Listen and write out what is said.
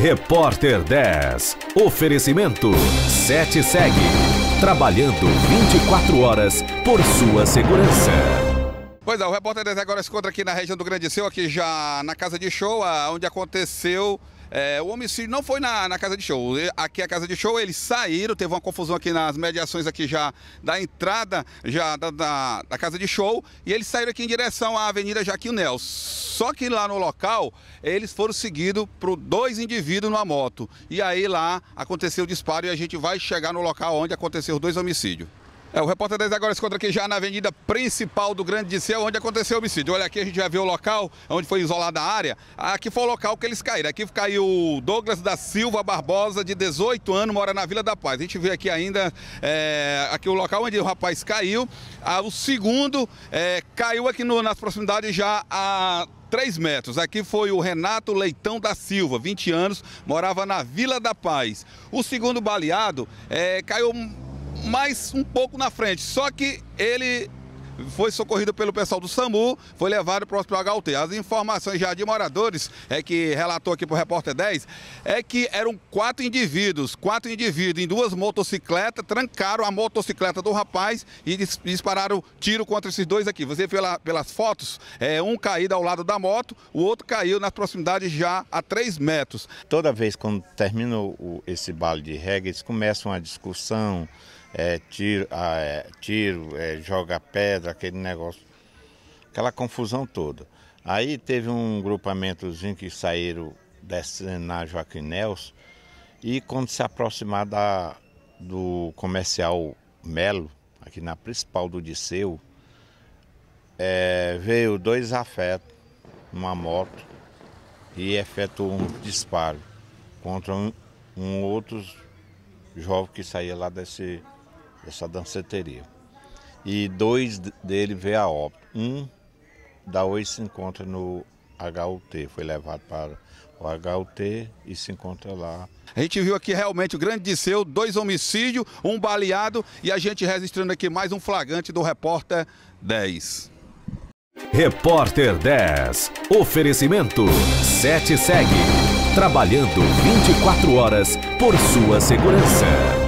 Repórter 10. Oferecimento 7 segue. Trabalhando 24 horas por sua segurança. Pois é, o Repórter 10 agora se encontra aqui na região do Grande Seu, aqui já na Casa de Show, ah, onde aconteceu é, o homicídio não foi na, na, casa de show. Aqui é a casa de show, eles saíram, teve uma confusão aqui nas mediações aqui já da entrada já da, da, da casa de show e eles saíram aqui em direção à Avenida Jaquim Nelson. Só que lá no local eles foram seguidos por dois indivíduos numa moto e aí lá aconteceu o disparo e a gente vai chegar no local onde aconteceu os dois homicídios. É, o repórter 10 agora se encontra aqui já na avenida principal do Grande de Céu, onde aconteceu o homicídio. Olha aqui, a gente já viu o local onde foi isolada a área. Aqui foi o local que eles caíram. Aqui caiu o Douglas da Silva Barbosa, de 18 anos, mora na Vila da Paz. A gente vê aqui ainda é, aqui o local onde o rapaz caiu. Ah, o segundo é, caiu aqui no, nas proximidades já a 3 metros. Aqui foi o Renato Leitão da Silva, 20 anos, morava na Vila da Paz. O segundo baleado é, caiu mais um pouco na frente. Só que ele foi socorrido pelo pessoal do SAMU, foi levado para o hospital HUT. As informações já de moradores, é que relatou aqui para o repórter 10, é que eram quatro indivíduos, quatro indivíduos em duas motocicletas, trancaram a motocicleta do rapaz e dispararam tiro contra esses dois aqui. Você vê pelas fotos, é, um caído ao lado da moto, o outro caiu nas proximidades já a três metros. Toda vez quando termina esse baile de reggae, eles começam uma discussão, é, tiro, ah, é, tiro é, joga pedra, aquele negócio, aquela confusão toda. Aí teve um grupamentozinho que saíram descendo na Joaquim Nelson e quando se aproximar da, do comercial Melo, aqui na principal do Disseu, é, veio dois afetos, uma moto, e efetuou um disparo contra um, um outro jovem que saía lá desse essa danceteria. E dois dele vê a óbito. Um da Oi se encontra no HUT, foi levado para o HUT e se encontra lá. A gente viu aqui realmente o grande Disseu, dois homicídios, um baleado e a gente registrando aqui mais um flagrante do Repórter 10. Repórter 10. Oferecimento 7 segue. Trabalhando 24 horas por sua segurança.